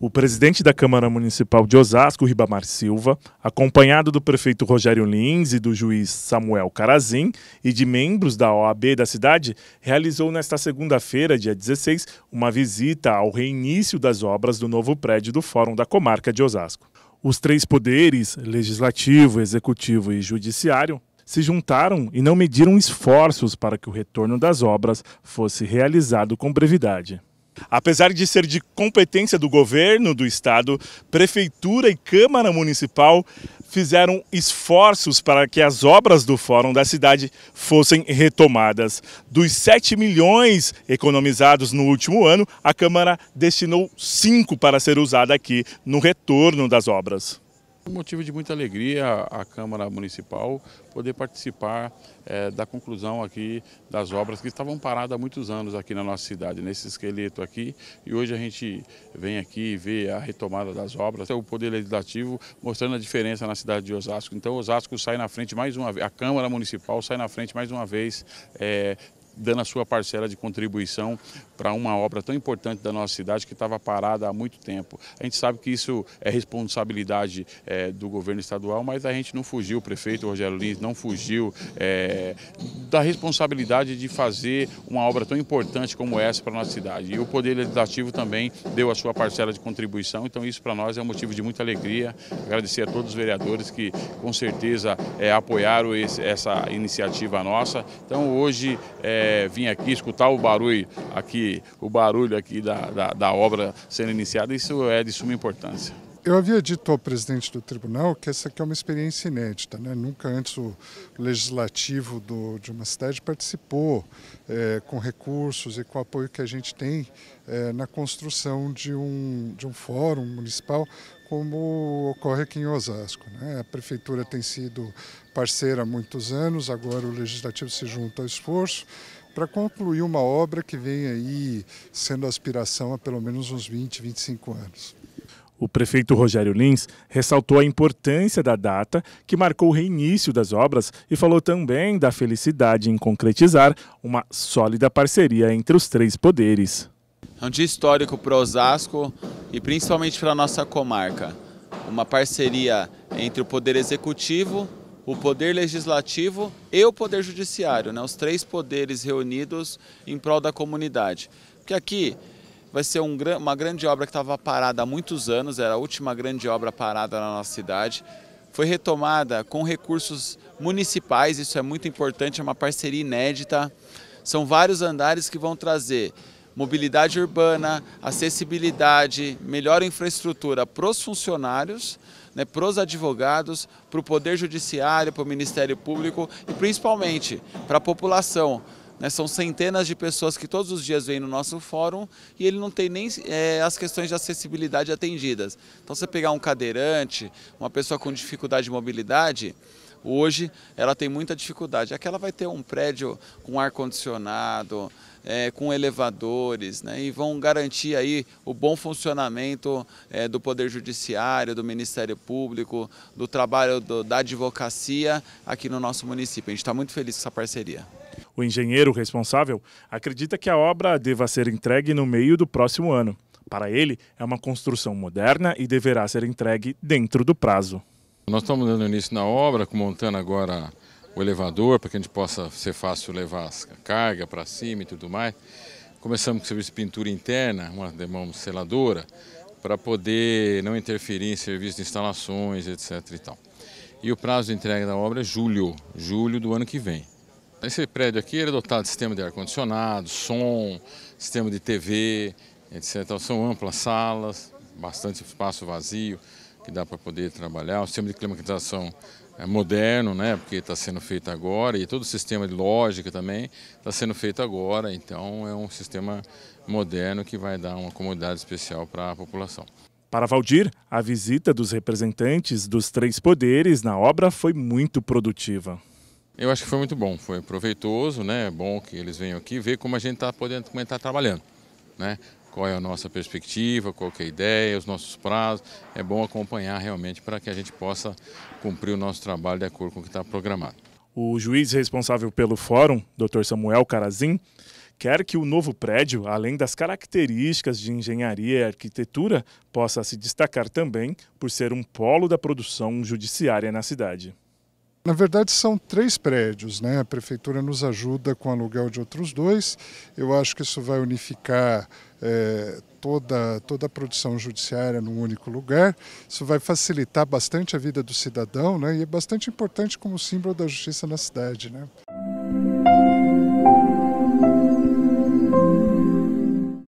o presidente da Câmara Municipal de Osasco, Ribamar Silva, acompanhado do prefeito Rogério Lins e do juiz Samuel Carazim e de membros da OAB da cidade, realizou nesta segunda-feira, dia 16, uma visita ao reinício das obras do novo prédio do Fórum da Comarca de Osasco. Os três poderes, legislativo, executivo e judiciário, se juntaram e não mediram esforços para que o retorno das obras fosse realizado com brevidade. Apesar de ser de competência do governo do estado, prefeitura e Câmara Municipal fizeram esforços para que as obras do Fórum da Cidade fossem retomadas. Dos 7 milhões economizados no último ano, a Câmara destinou 5 para ser usada aqui no retorno das obras. Um motivo de muita alegria a Câmara Municipal poder participar é, da conclusão aqui das obras que estavam paradas há muitos anos aqui na nossa cidade, nesse esqueleto aqui. E hoje a gente vem aqui ver a retomada das obras, o Poder Legislativo mostrando a diferença na cidade de Osasco. Então Osasco sai na frente mais uma vez, a Câmara Municipal sai na frente mais uma vez é, dando a sua parcela de contribuição para uma obra tão importante da nossa cidade que estava parada há muito tempo. A gente sabe que isso é responsabilidade é, do governo estadual, mas a gente não fugiu, o prefeito Rogério Lins não fugiu é, da responsabilidade de fazer uma obra tão importante como essa para a nossa cidade. E o Poder Legislativo também deu a sua parcela de contribuição, então isso para nós é um motivo de muita alegria. Agradecer a todos os vereadores que com certeza é, apoiaram esse, essa iniciativa nossa. Então hoje... É, é, vir aqui escutar o barulho aqui, o barulho aqui da, da, da obra sendo iniciada, isso é de suma importância. Eu havia dito ao presidente do tribunal que essa aqui é uma experiência inédita, né? nunca antes o legislativo do, de uma cidade participou é, com recursos e com o apoio que a gente tem é, na construção de um, de um fórum municipal como ocorre aqui em Osasco. Né? A prefeitura tem sido parceira há muitos anos, agora o legislativo se junta ao esforço para concluir uma obra que vem aí sendo aspiração há pelo menos uns 20, 25 anos. O prefeito Rogério Lins ressaltou a importância da data, que marcou o reinício das obras, e falou também da felicidade em concretizar uma sólida parceria entre os três poderes. É um dia histórico para Osasco e principalmente para a nossa comarca. Uma parceria entre o Poder Executivo o poder legislativo e o poder judiciário, né? os três poderes reunidos em prol da comunidade. Porque aqui vai ser um, uma grande obra que estava parada há muitos anos, era a última grande obra parada na nossa cidade. Foi retomada com recursos municipais, isso é muito importante, é uma parceria inédita. São vários andares que vão trazer mobilidade urbana, acessibilidade, melhor infraestrutura para os funcionários né, para os advogados, para o Poder Judiciário, para o Ministério Público e principalmente para a população. Né, são centenas de pessoas que todos os dias vêm no nosso fórum e ele não tem nem é, as questões de acessibilidade atendidas. Então, você pegar um cadeirante, uma pessoa com dificuldade de mobilidade, hoje ela tem muita dificuldade. Aqui ela vai ter um prédio com ar-condicionado, é, com elevadores, né, e vão garantir aí o bom funcionamento é, do Poder Judiciário, do Ministério Público, do trabalho do, da advocacia aqui no nosso município. A gente está muito feliz com essa parceria. O engenheiro responsável acredita que a obra deva ser entregue no meio do próximo ano. Para ele, é uma construção moderna e deverá ser entregue dentro do prazo. Nós estamos dando início na obra, montando agora o elevador para que a gente possa ser fácil levar a carga para cima e tudo mais. Começamos com o serviço de pintura interna, uma demão seladora, para poder não interferir em serviço de instalações, etc. E, tal. e o prazo de entrega da obra é julho, julho do ano que vem. Esse prédio aqui é dotado de sistema de ar-condicionado, som, sistema de TV, etc. São amplas salas, bastante espaço vazio que dá para poder trabalhar, o sistema de climatização é moderno, né, porque está sendo feito agora, e todo o sistema de lógica também está sendo feito agora, então é um sistema moderno que vai dar uma comodidade especial para a população. Para Valdir, a visita dos representantes dos três poderes na obra foi muito produtiva. Eu acho que foi muito bom, foi proveitoso, né? É bom que eles venham aqui ver como a gente está podendo, como está trabalhando, né? qual é a nossa perspectiva, qual é a ideia, os nossos prazos. É bom acompanhar realmente para que a gente possa cumprir o nosso trabalho de acordo com o que está programado. O juiz responsável pelo fórum, Dr. Samuel Carazim, quer que o novo prédio, além das características de engenharia e arquitetura, possa se destacar também por ser um polo da produção judiciária na cidade. Na verdade, são três prédios, né? A prefeitura nos ajuda com o aluguel de outros dois. Eu acho que isso vai unificar é, toda, toda a produção judiciária num único lugar. Isso vai facilitar bastante a vida do cidadão né? e é bastante importante como símbolo da justiça na cidade. Né?